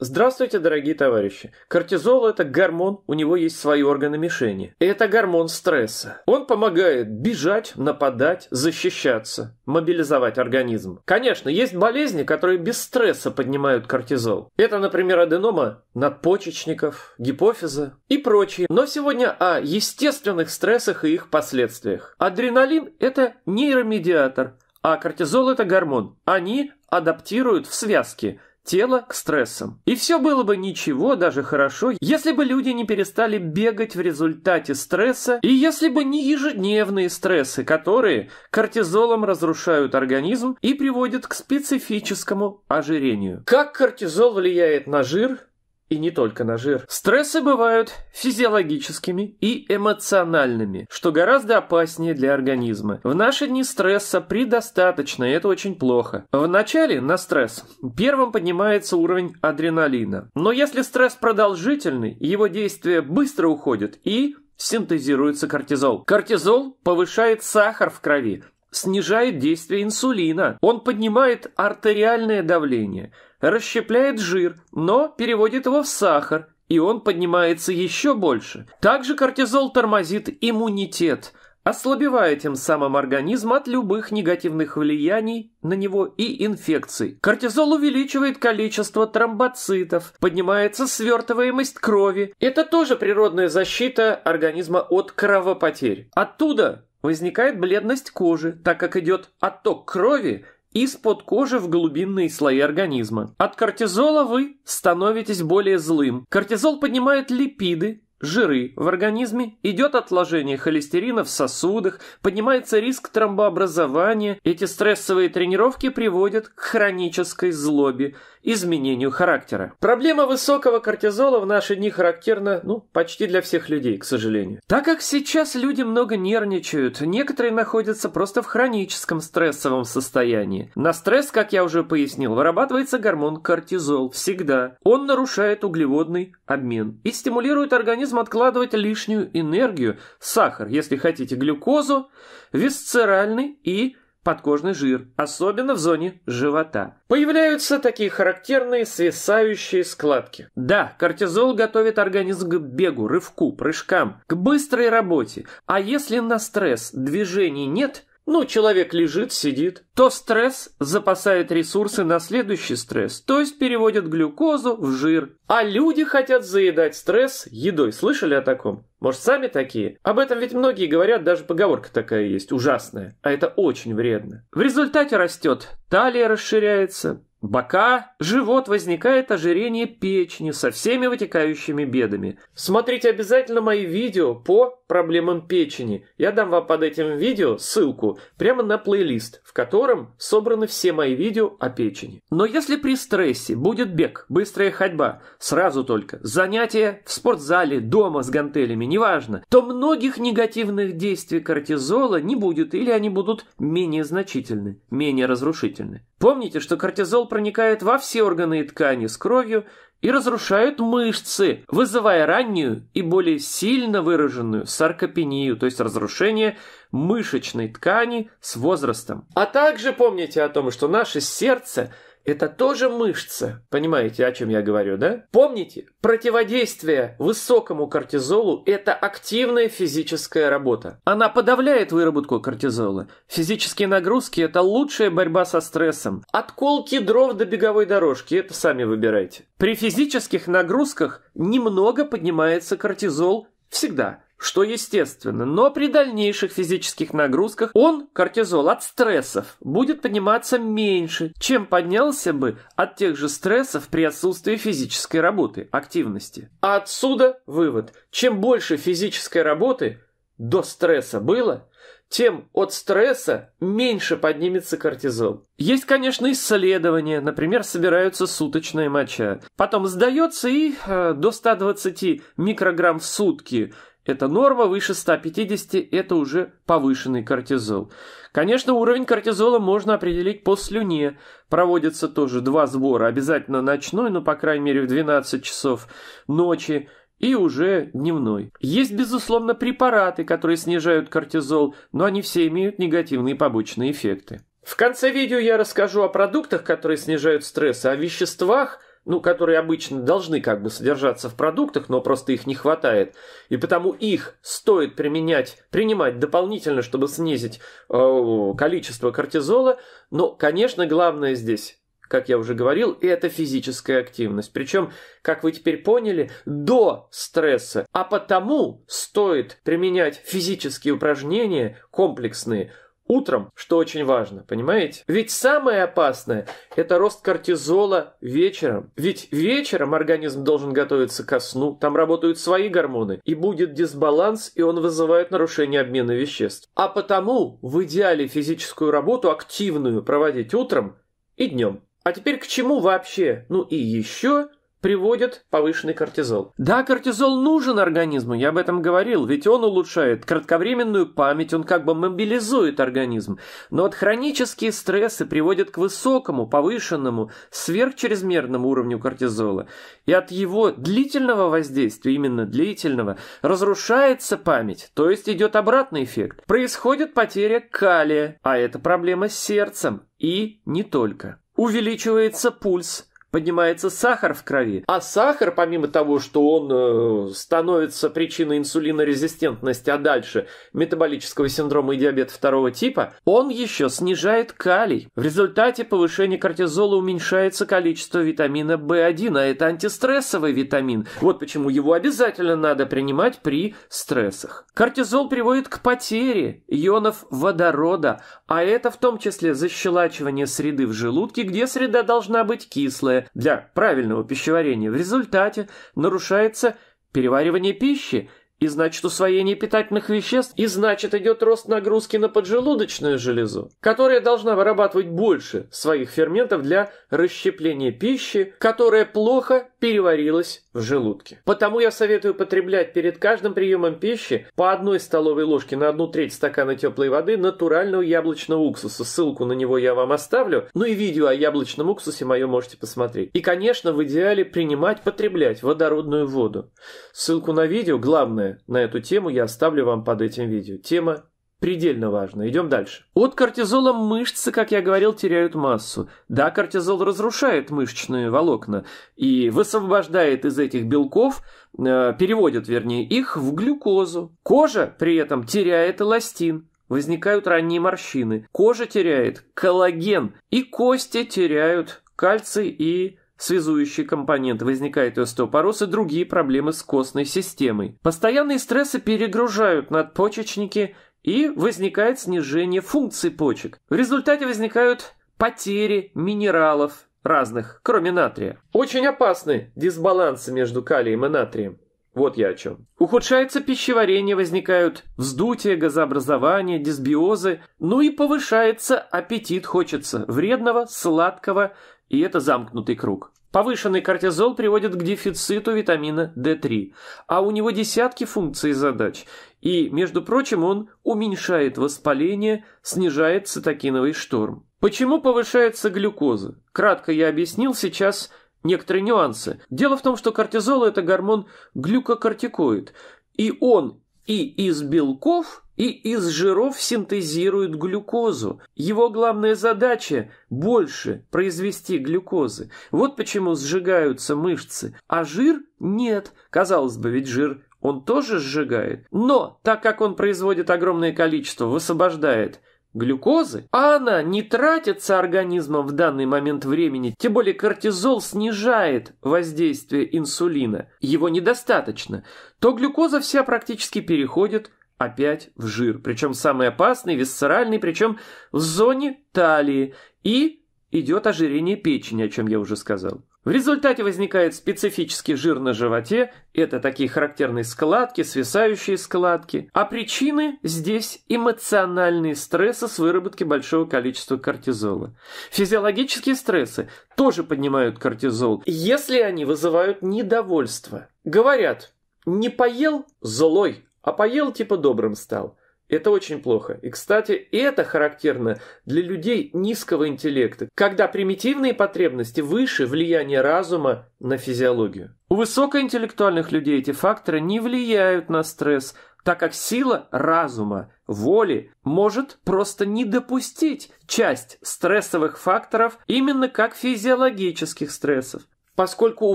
Здравствуйте, дорогие товарищи. Кортизол – это гормон, у него есть свои органы мишени. Это гормон стресса. Он помогает бежать, нападать, защищаться, мобилизовать организм. Конечно, есть болезни, которые без стресса поднимают кортизол. Это, например, аденома надпочечников, гипофиза и прочие. Но сегодня о естественных стрессах и их последствиях. Адреналин – это нейромедиатор, а кортизол – это гормон. Они адаптируют в связке – тело к стрессам. И все было бы ничего, даже хорошо, если бы люди не перестали бегать в результате стресса, и если бы не ежедневные стрессы, которые кортизолом разрушают организм и приводят к специфическому ожирению. Как кортизол влияет на жир? и не только на жир. Стрессы бывают физиологическими и эмоциональными, что гораздо опаснее для организма. В наши дни стресса предостаточно, и это очень плохо. Вначале на стресс первым поднимается уровень адреналина. Но если стресс продолжительный, его действие быстро уходит и синтезируется кортизол. Кортизол повышает сахар в крови, снижает действие инсулина. Он поднимает артериальное давление, расщепляет жир, но переводит его в сахар, и он поднимается еще больше. Также кортизол тормозит иммунитет, ослабевая тем самым организм от любых негативных влияний на него и инфекций. Кортизол увеличивает количество тромбоцитов, поднимается свертываемость крови. Это тоже природная защита организма от кровопотерь. Оттуда Возникает бледность кожи, так как идет отток крови из-под кожи в глубинные слои организма. От кортизола вы становитесь более злым. Кортизол поднимает липиды, жиры в организме, идет отложение холестерина в сосудах, поднимается риск тромбообразования. Эти стрессовые тренировки приводят к хронической злобе, изменению характера. Проблема высокого кортизола в наши дни характерна, ну, почти для всех людей, к сожалению. Так как сейчас люди много нервничают, некоторые находятся просто в хроническом стрессовом состоянии. На стресс, как я уже пояснил, вырабатывается гормон кортизол всегда. Он нарушает углеводный обмен и стимулирует организм организм откладывать лишнюю энергию, сахар, если хотите, глюкозу, висцеральный и подкожный жир, особенно в зоне живота. Появляются такие характерные свисающие складки. Да, кортизол готовит организм к бегу, рывку, прыжкам, к быстрой работе. А если на стресс движений нет – ну, человек лежит, сидит. То стресс запасает ресурсы на следующий стресс, то есть переводит глюкозу в жир. А люди хотят заедать стресс едой. Слышали о таком? Может, сами такие? Об этом ведь многие говорят, даже поговорка такая есть, ужасная. А это очень вредно. В результате растет талия, расширяется, бока, живот, возникает ожирение печени со всеми вытекающими бедами. Смотрите обязательно мои видео по проблемам печени. Я дам вам под этим видео ссылку прямо на плейлист, в котором собраны все мои видео о печени. Но если при стрессе будет бег, быстрая ходьба, сразу только занятия в спортзале, дома с гантелями, неважно, то многих негативных действий кортизола не будет или они будут менее значительны, менее разрушительны. Помните, что кортизол проникает во все органы и ткани с кровью и разрушает мышцы, вызывая раннюю и более сильно выраженную саркопению, то есть разрушение мышечной ткани с возрастом. А также помните о том, что наше сердце – это тоже мышца. Понимаете, о чем я говорю, да? Помните, противодействие высокому кортизолу – это активная физическая работа. Она подавляет выработку кортизола. Физические нагрузки – это лучшая борьба со стрессом. От колки дров до беговой дорожки – это сами выбирайте. При физических нагрузках немного поднимается кортизол всегда – что естественно, но при дальнейших физических нагрузках он, кортизол, от стрессов будет подниматься меньше, чем поднялся бы от тех же стрессов при отсутствии физической работы, активности. А отсюда вывод, чем больше физической работы до стресса было, тем от стресса меньше поднимется кортизол. Есть, конечно, исследования, например, собираются суточная моча. Потом сдается и э, до 120 микрограмм в сутки это норма, выше 150 – это уже повышенный кортизол. Конечно, уровень кортизола можно определить по слюне. Проводятся тоже два сбора, обязательно ночной, но ну, по крайней мере в 12 часов ночи, и уже дневной. Есть, безусловно, препараты, которые снижают кортизол, но они все имеют негативные побочные эффекты. В конце видео я расскажу о продуктах, которые снижают стресс, о веществах, ну, которые обычно должны как бы содержаться в продуктах, но просто их не хватает. И потому их стоит применять, принимать дополнительно, чтобы снизить э, количество кортизола. Но, конечно, главное здесь как я уже говорил, и это физическая активность. Причем, как вы теперь поняли, до стресса. А потому стоит применять физические упражнения комплексные – утром, что очень важно, понимаете? Ведь самое опасное – это рост кортизола вечером. Ведь вечером организм должен готовиться ко сну, там работают свои гормоны, и будет дисбаланс, и он вызывает нарушение обмена веществ. А потому в идеале физическую работу активную проводить утром и днем. А теперь к чему вообще? Ну и еще приводит повышенный кортизол. Да, кортизол нужен организму, я об этом говорил, ведь он улучшает кратковременную память, он как бы мобилизует организм. Но вот хронические стрессы приводят к высокому, повышенному, сверхчрезмерному уровню кортизола. И от его длительного воздействия, именно длительного, разрушается память, то есть идет обратный эффект. Происходит потеря калия, а это проблема с сердцем. И не только. Увеличивается пульс, поднимается сахар в крови. А сахар, помимо того, что он э, становится причиной инсулинорезистентности, а дальше метаболического синдрома и диабета второго типа, он еще снижает калий. В результате повышения кортизола уменьшается количество витамина В1, а это антистрессовый витамин. Вот почему его обязательно надо принимать при стрессах. Кортизол приводит к потере ионов водорода, а это в том числе защелачивание среды в желудке, где среда должна быть кислая, для правильного пищеварения. В результате нарушается переваривание пищи и значит усвоение питательных веществ, и значит идет рост нагрузки на поджелудочную железу, которая должна вырабатывать больше своих ферментов для расщепления пищи, которая плохо переварилась в желудке. Потому я советую потреблять перед каждым приемом пищи по одной столовой ложке на одну треть стакана теплой воды натурального яблочного уксуса. Ссылку на него я вам оставлю, ну и видео о яблочном уксусе мое можете посмотреть. И, конечно, в идеале принимать, потреблять водородную воду. Ссылку на видео, главное, подробное на эту тему я оставлю вам под этим видео. Тема предельно важная. Идем дальше. От кортизола мышцы, как я говорил, теряют массу. Да, кортизол разрушает мышечные волокна и высвобождает из этих белков, э, переводит, вернее, их в глюкозу. Кожа при этом теряет эластин. Возникают ранние морщины. Кожа теряет коллаген. И кости теряют кальций и связующий компонент, возникает остеопороз и другие проблемы с костной системой. Постоянные стрессы перегружают надпочечники и возникает снижение функций почек. В результате возникают потери минералов разных, кроме натрия. Очень опасны дисбалансы между калием и натрием. Вот я о чем. Ухудшается пищеварение, возникают вздутия газообразование, дисбиозы, ну и повышается аппетит хочется вредного, сладкого, и это замкнутый круг. Повышенный кортизол приводит к дефициту витамина D3, а у него десятки функций и задач. И, между прочим, он уменьшает воспаление, снижает цитокиновый шторм. Почему повышается глюкоза? Кратко я объяснил сейчас некоторые нюансы. Дело в том, что кортизол – это гормон глюкокортикоид, и он и из белков – и из жиров синтезируют глюкозу. Его главная задача – больше произвести глюкозы. Вот почему сжигаются мышцы. А жир – нет. Казалось бы, ведь жир он тоже сжигает. Но, так как он производит огромное количество, высвобождает – глюкозы, а она не тратится организмом в данный момент времени, тем более кортизол снижает воздействие инсулина, его недостаточно, то глюкоза вся практически переходит опять в жир, причем самый опасный, висцеральный, причем в зоне талии, и идет ожирение печени, о чем я уже сказал. В результате возникает специфический жир на животе, это такие характерные складки, свисающие складки. А причины здесь эмоциональные стрессы с выработки большого количества кортизола. Физиологические стрессы тоже поднимают кортизол, если они вызывают недовольство. Говорят, не поел – злой, а поел типа добрым стал – это очень плохо. И, кстати, это характерно для людей низкого интеллекта, когда примитивные потребности выше влияния разума на физиологию. У высокоинтеллектуальных людей эти факторы не влияют на стресс, так как сила разума, воли может просто не допустить часть стрессовых факторов именно как физиологических стрессов. Поскольку у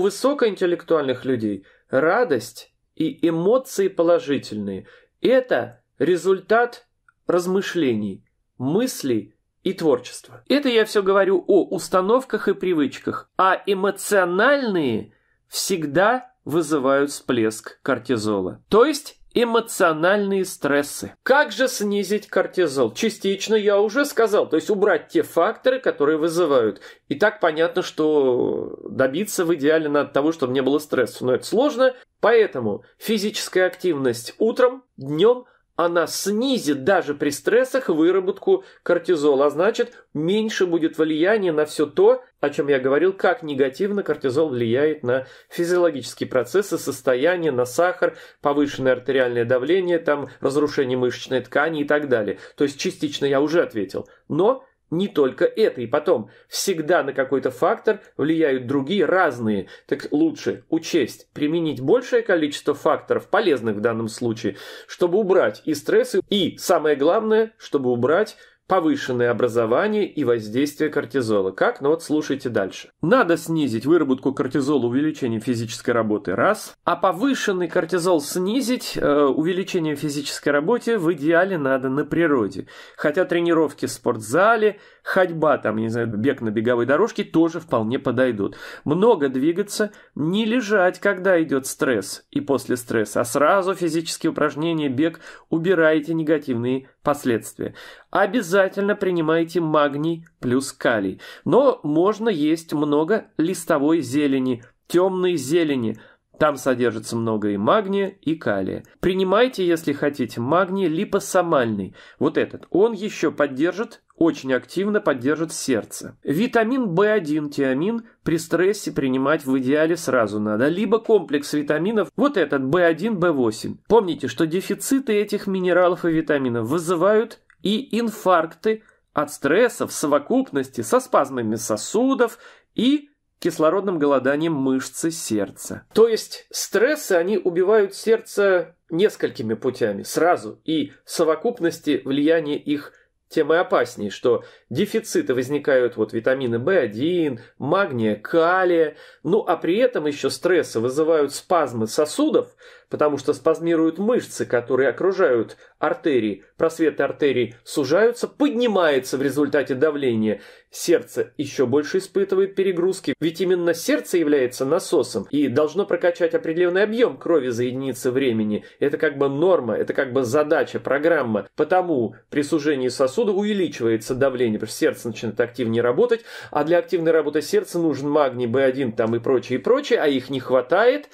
высокоинтеллектуальных людей радость и эмоции положительные – это Результат размышлений, мыслей и творчества. Это я все говорю о установках и привычках, а эмоциональные всегда вызывают всплеск кортизола. То есть эмоциональные стрессы. Как же снизить кортизол? Частично я уже сказал, то есть убрать те факторы, которые вызывают. И так понятно, что добиться в идеале надо того, чтобы не было стресса, но это сложно. Поэтому физическая активность утром, днем, она снизит даже при стрессах выработку кортизола, а значит меньше будет влияние на все то, о чем я говорил, как негативно кортизол влияет на физиологические процессы, состояние, на сахар, повышенное артериальное давление, там разрушение мышечной ткани и так далее. То есть частично я уже ответил. Но не только это. И потом, всегда на какой-то фактор влияют другие разные. Так лучше учесть, применить большее количество факторов, полезных в данном случае, чтобы убрать и стрессы, и самое главное, чтобы убрать повышенное образование и воздействие кортизола. Как? Ну вот слушайте дальше. Надо снизить выработку кортизола увеличением физической работы – раз, а повышенный кортизол снизить э, увеличением физической работы в идеале надо на природе. Хотя тренировки в спортзале, ходьба, там, не знаю, бег на беговой дорожке тоже вполне подойдут. Много двигаться, не лежать, когда идет стресс и после стресса, а сразу физические упражнения, бег, убирайте негативные последствия обязательно принимайте магний плюс калий. Но можно есть много листовой зелени, темной зелени. Там содержится много и магния, и калия. Принимайте, если хотите, магний липосомальный. Вот этот. Он еще поддержит очень активно поддержит сердце. Витамин В1 тиамин при стрессе принимать в идеале сразу надо, либо комплекс витаминов, вот этот В1, В8. Помните, что дефициты этих минералов и витаминов вызывают и инфаркты от стресса в совокупности со спазмами сосудов и кислородным голоданием мышцы сердца. То есть стрессы, они убивают сердце несколькими путями сразу, и в совокупности влияние их тем и опаснее, что дефициты возникают вот витамины В1, магния, калия, ну а при этом еще стрессы вызывают спазмы сосудов, потому что спазмируют мышцы, которые окружают артерии, просветы артерий сужаются, поднимается в результате давления. Сердце еще больше испытывает перегрузки, ведь именно сердце является насосом и должно прокачать определенный объем крови за единицы времени. Это как бы норма, это как бы задача, программа. Потому при сужении сосуда увеличивается давление, потому что сердце начинает активнее работать, а для активной работы сердца нужен магний B1 там и прочее, и прочее, а их не хватает.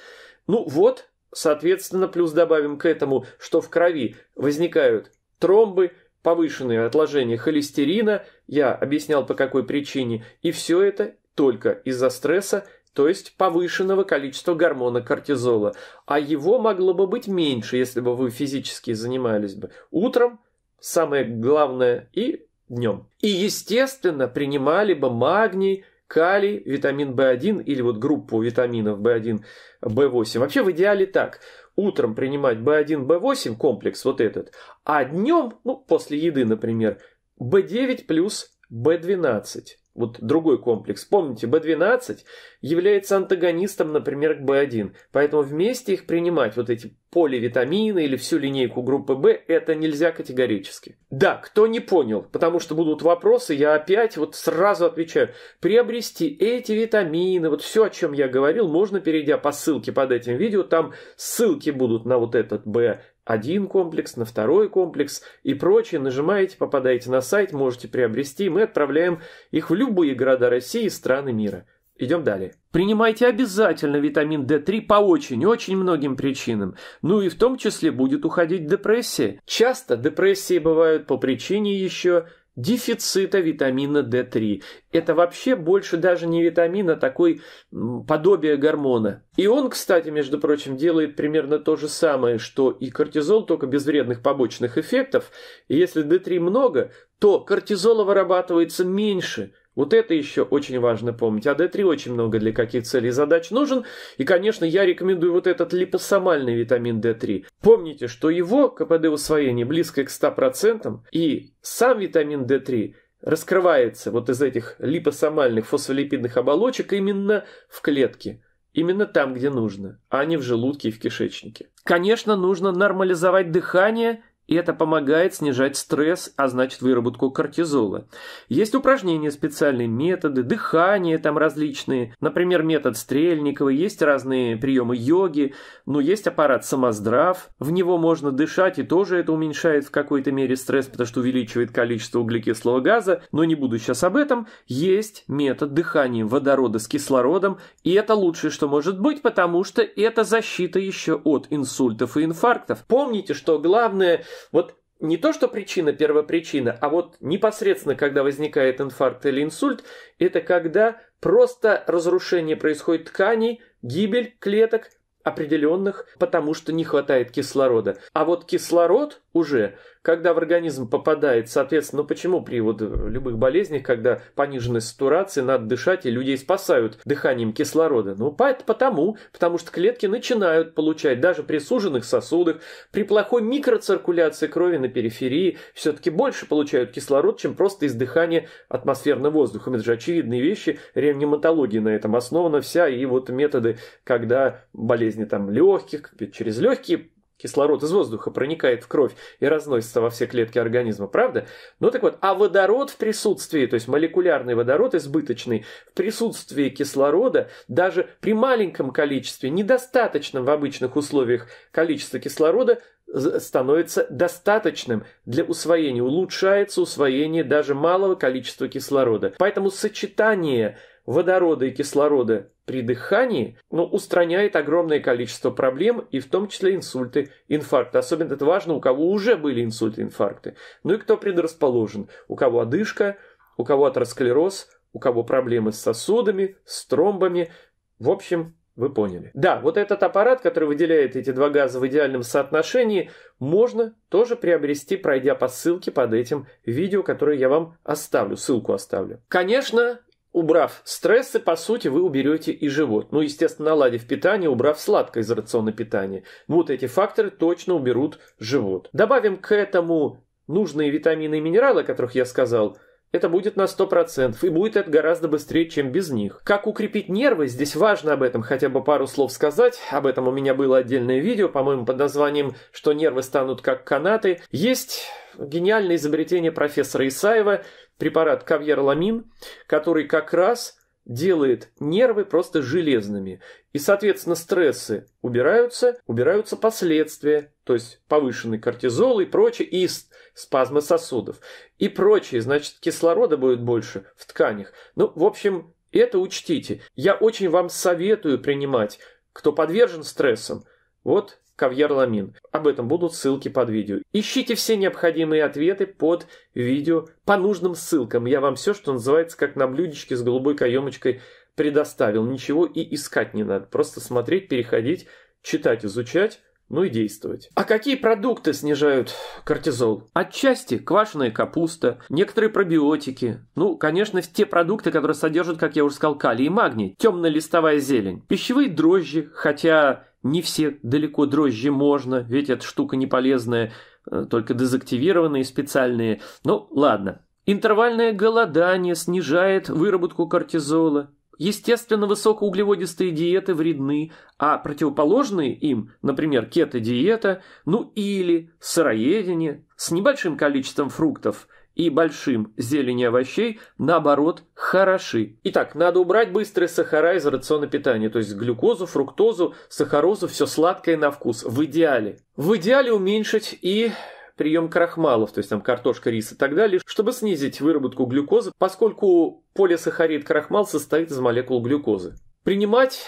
Ну вот, Соответственно, плюс добавим к этому, что в крови возникают тромбы, повышенные отложения холестерина, я объяснял по какой причине, и все это только из-за стресса, то есть повышенного количества гормона кортизола. А его могло бы быть меньше, если бы вы физически занимались бы. Утром, самое главное, и днем. И, естественно, принимали бы магний, калий, витамин В1 или вот группу витаминов В1, В8. Вообще в идеале так. Утром принимать В1, В8 комплекс вот этот, а днем, ну, после еды, например, В9 плюс В12 вот другой комплекс. Помните, B12 является антагонистом, например, к B1. Поэтому вместе их принимать, вот эти поливитамины или всю линейку группы B, это нельзя категорически. Да, кто не понял, потому что будут вопросы, я опять вот сразу отвечаю. Приобрести эти витамины, вот все, о чем я говорил, можно, перейдя по ссылке под этим видео, там ссылки будут на вот этот B, один комплекс, на второй комплекс и прочее. Нажимаете, попадаете на сайт, можете приобрести. Мы отправляем их в любые города России и страны мира. Идем далее. Принимайте обязательно витамин D3 по очень-очень многим причинам. Ну и в том числе будет уходить депрессия. Часто депрессии бывают по причине еще дефицита витамина D3. Это вообще больше даже не витамина, а такой подобие гормона. И он, кстати, между прочим, делает примерно то же самое, что и кортизол, только без вредных побочных эффектов. если D3 много, то кортизола вырабатывается меньше – вот это еще очень важно помнить. А D3 очень много для каких целей и задач нужен. И, конечно, я рекомендую вот этот липосомальный витамин D3. Помните, что его КПД усвоения близко к 100%, и сам витамин D3 раскрывается вот из этих липосомальных фосфолипидных оболочек именно в клетке. Именно там, где нужно, а не в желудке и в кишечнике. Конечно, нужно нормализовать дыхание и это помогает снижать стресс, а значит выработку кортизола. Есть упражнения, специальные методы, дыхание там различные. Например, метод Стрельникова, есть разные приемы йоги, но есть аппарат самоздрав. В него можно дышать и тоже это уменьшает в какой-то мере стресс, потому что увеличивает количество углекислого газа. Но не буду сейчас об этом. Есть метод дыхания водорода с кислородом. И это лучшее, что может быть, потому что это защита еще от инсультов и инфарктов. Помните, что главное – вот не то, что причина, первопричина, а вот непосредственно, когда возникает инфаркт или инсульт, это когда просто разрушение происходит тканей, гибель клеток определенных, потому что не хватает кислорода. А вот кислород уже. Когда в организм попадает, соответственно, ну почему при вот любых болезнях, когда пониженная сатурация, надо дышать, и людей спасают дыханием кислорода? Ну, потому, потому что клетки начинают получать даже при суженных сосудах, при плохой микроциркуляции крови на периферии, все-таки больше получают кислород, чем просто из дыхания атмосферным воздухом. Это же очевидные вещи, ревматология на этом основана вся, и вот методы, когда болезни там легких, через легкие Кислород из воздуха проникает в кровь и разносится во все клетки организма, правда? Ну так вот, а водород в присутствии, то есть молекулярный водород избыточный, в присутствии кислорода даже при маленьком количестве, недостаточном в обычных условиях количества кислорода становится достаточным для усвоения, улучшается усвоение даже малого количества кислорода. Поэтому сочетание водорода и кислорода при дыхании, но устраняет огромное количество проблем, и в том числе инсульты, инфаркты. Особенно это важно, у кого уже были инсульты, инфаркты. Ну и кто предрасположен, у кого одышка, у кого атеросклероз, у кого проблемы с сосудами, с тромбами. В общем, вы поняли. Да, вот этот аппарат, который выделяет эти два газа в идеальном соотношении, можно тоже приобрести, пройдя по ссылке под этим видео, которое я вам оставлю, ссылку оставлю. Конечно, Убрав стрессы, по сути, вы уберете и живот. Ну, естественно, наладив питание, убрав сладкое из рациона питания. Вот эти факторы точно уберут живот. Добавим к этому нужные витамины и минералы, о которых я сказал, это будет на 100%, и будет это гораздо быстрее, чем без них. Как укрепить нервы, здесь важно об этом хотя бы пару слов сказать. Об этом у меня было отдельное видео, по-моему, под названием «Что нервы станут как канаты». Есть гениальное изобретение профессора Исаева – препарат кавьерламин, который как раз делает нервы просто железными. И, соответственно, стрессы убираются, убираются последствия, то есть повышенный кортизол и прочее, и спазмы сосудов. И прочее, значит, кислорода будет больше в тканях. Ну, в общем, это учтите. Я очень вам советую принимать, кто подвержен стрессам, вот Кавьер-Ламин. Об этом будут ссылки под видео. Ищите все необходимые ответы под видео по нужным ссылкам. Я вам все, что называется, как на блюдечке с голубой каемочкой предоставил. Ничего и искать не надо. Просто смотреть, переходить, читать, изучать. Ну и действовать. А какие продукты снижают кортизол? Отчасти квашеная капуста, некоторые пробиотики. Ну, конечно, те продукты, которые содержат, как я уже сказал, калий и магний. Темно-листовая зелень. Пищевые дрожжи, хотя не все далеко дрожжи можно, ведь эта штука не полезная, э, только дезактивированные специальные. Ну, ладно. Интервальное голодание снижает выработку кортизола. Естественно, высокоуглеводистые диеты вредны, а противоположные им, например, кето-диета, ну или сыроедение с небольшим количеством фруктов – и большим зелени овощей, наоборот, хороши. Итак, надо убрать быстрые сахара из рациона питания, то есть глюкозу, фруктозу, сахарозу, все сладкое на вкус, в идеале. В идеале уменьшить и прием крахмалов, то есть там картошка, рис и так далее, чтобы снизить выработку глюкозы, поскольку полисахарид крахмал состоит из молекул глюкозы. Принимать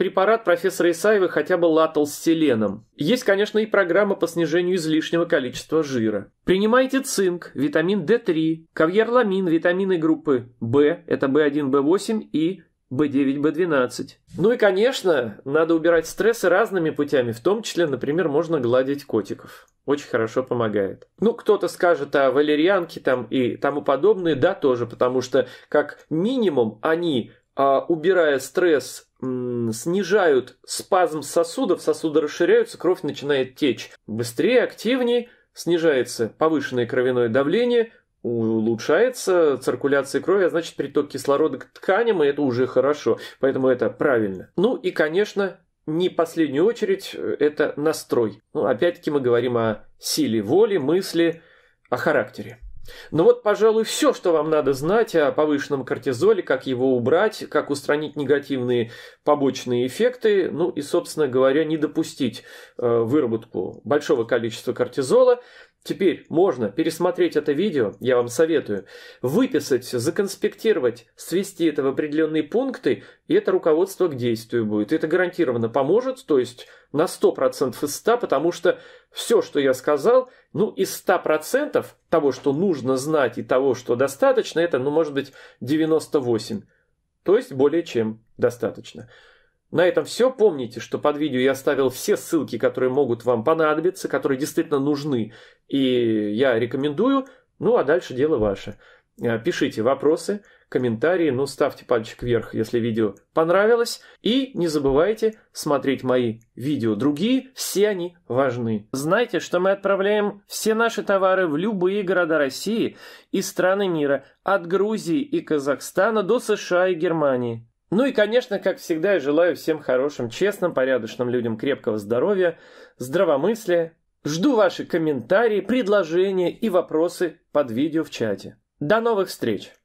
Препарат профессора Исаевой хотя бы латал с селеном. Есть, конечно, и программа по снижению излишнего количества жира. Принимайте цинк, витамин D3, кавьерламин, витамины группы В, это B1, B8 и B9, B12. Ну и, конечно, надо убирать стрессы разными путями, в том числе, например, можно гладить котиков. Очень хорошо помогает. Ну, кто-то скажет о валерьянке там и тому подобное, да, тоже, потому что как минимум они, а, убирая стресс снижают спазм сосудов, сосуды расширяются, кровь начинает течь быстрее, активнее, снижается повышенное кровяное давление, улучшается циркуляция крови, а значит приток кислорода к тканям, и это уже хорошо, поэтому это правильно. Ну и, конечно, не последнюю очередь, э, это настрой. Ну, опять-таки мы говорим о силе воли, мысли, о характере. Ну вот, пожалуй, все, что вам надо знать о повышенном кортизоле, как его убрать, как устранить негативные побочные эффекты, ну и, собственно говоря, не допустить э, выработку большого количества кортизола. Теперь можно пересмотреть это видео, я вам советую, выписать, законспектировать, свести это в определенные пункты, и это руководство к действию будет. Это гарантированно поможет, то есть на 100% из 100, потому что все, что я сказал, ну, из 100% того, что нужно знать и того, что достаточно, это, ну, может быть, 98. То есть более чем достаточно. На этом все. Помните, что под видео я оставил все ссылки, которые могут вам понадобиться, которые действительно нужны, и я рекомендую. Ну, а дальше дело ваше. Э, пишите вопросы, комментарии, ну ставьте пальчик вверх, если видео понравилось. И не забывайте смотреть мои видео другие, все они важны. Знайте, что мы отправляем все наши товары в любые города России и страны мира, от Грузии и Казахстана до США и Германии. Ну и, конечно, как всегда, я желаю всем хорошим, честным, порядочным людям крепкого здоровья, здравомыслия. Жду ваши комментарии, предложения и вопросы под видео в чате. До новых встреч!